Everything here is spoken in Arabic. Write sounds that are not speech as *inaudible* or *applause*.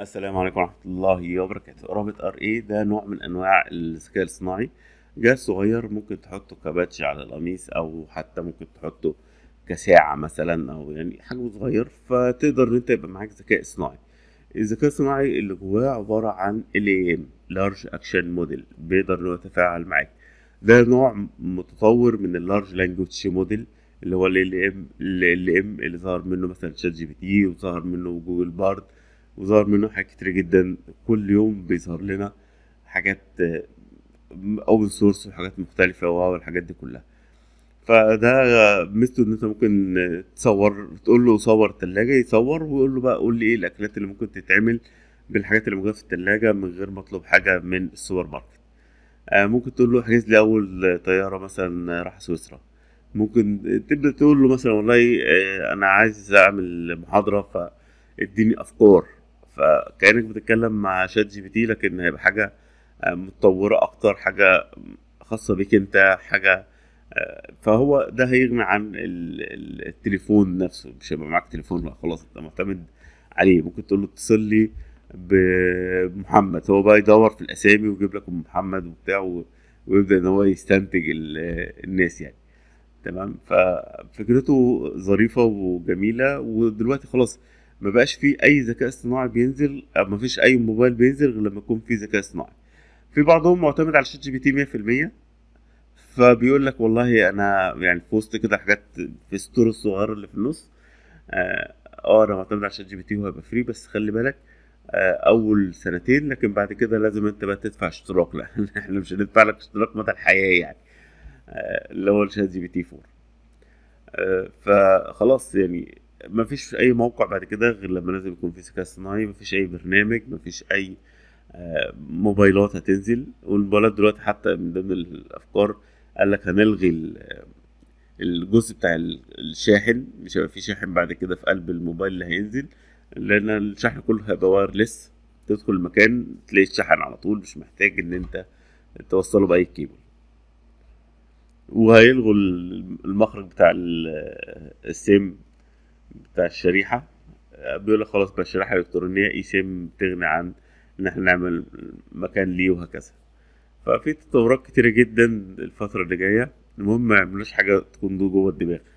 السلام عليكم ورحمه الله وبركاته رابط ار اي ده نوع من انواع الذكاء الصناعي جهاز صغير ممكن تحطه كباتش على القميص او حتى ممكن تحطه كساعه مثلا او يعني حجمه صغير فتقدر ان انت يبقى معاك ذكاء صناعي الذكاء الصناعي اللي جواه عباره عن ال اي ام لارج اكشن موديل بيقدر ان هو يتفاعل معاك ده نوع متطور من اللارج لانجوج موديل اللي هو ال ام اللي ظهر منه مثلا شات جي بي تي وظهر منه جوجل بارد وظهر منه حاجات كتير جدا كل يوم بيظهر لنا حاجات اوبن آه، سورس وحاجات مختلفه والحاجات دي كلها فده ميزته ان انت ممكن آه، تصور تقول له صور التلاجة يصور ويقول له بقى قول لي ايه الاكلات اللي ممكن تتعمل بالحاجات اللي موجوده في التلاجة من غير ما اطلب حاجه من السوبر ماركت آه، ممكن تقول له احجز لي اول طياره مثلا راح سويسرا ممكن تبدا تقول له مثلا والله انا عايز اعمل محاضره فاديني افكار فكانك بتتكلم مع شات جي بي تي لكن هيبقى حاجه آه، متطوره اكتر حاجه خاصه بيك انت حاجه آه، فهو ده هيغني عن التليفون نفسه مش هيبقى معاك تليفون لا خلاص انت معتمد عليه ممكن تقول له اتصل لي بمحمد هو بقى يدور في الاسامي ويجيب لك محمد وبتاع ويبدا ان هو يستنتج الناس يعني تمام ففكرته ظريفه وجميله ودلوقتي خلاص ما بقاش فيه اي ذكاء اصطناعي بينزل او ما فيش اي موبايل بينزل غير لما يكون فيه ذكاء اصطناعي في بعضهم معتمد على شات جي بي تي 100% فبيقول لك والله انا يعني في وسط كده حاجات في السطور الصغار اللي في النص آه،, اه, انا معتمد على شات جي بي تي وهيبقى فري بس خلي بالك آه، اول سنتين لكن بعد كده لازم انت بقى تدفع اشتراك *laughs* لا احنا مش هندفع لك اشتراك مدى الحياه يعني آه، اللي هو شات جي بي تي 4 فخلاص يعني ما فيش اي موقع بعد كده غير لما لازم يكون في ذكاء اصطناعي ما فيش اي برنامج ما فيش اي آه، موبايلات هتنزل والموبايلات دلوقتي حتى من ضمن الافكار قال لك هنلغي آه، الجزء بتاع الشاحن مش هيبقى في شاحن بعد كده في قلب الموبايل اللي هينزل لان الشحن كله هيبقى وايرلس تدخل المكان تلاقي الشحن على طول مش محتاج ان انت توصله باي كيبل وهيلغوا المخرج بتاع آه، السيم بتاع الشريحه آه، بيقول لك خلاص بقى الشريحه الالكترونيه اي سيم تغني عن ان احنا نعمل مكان ليه وهكذا ففي تطورات كتيره جدا الفتره اللي جايه المهم ما يعملوش حاجه تكون جوه الدماغ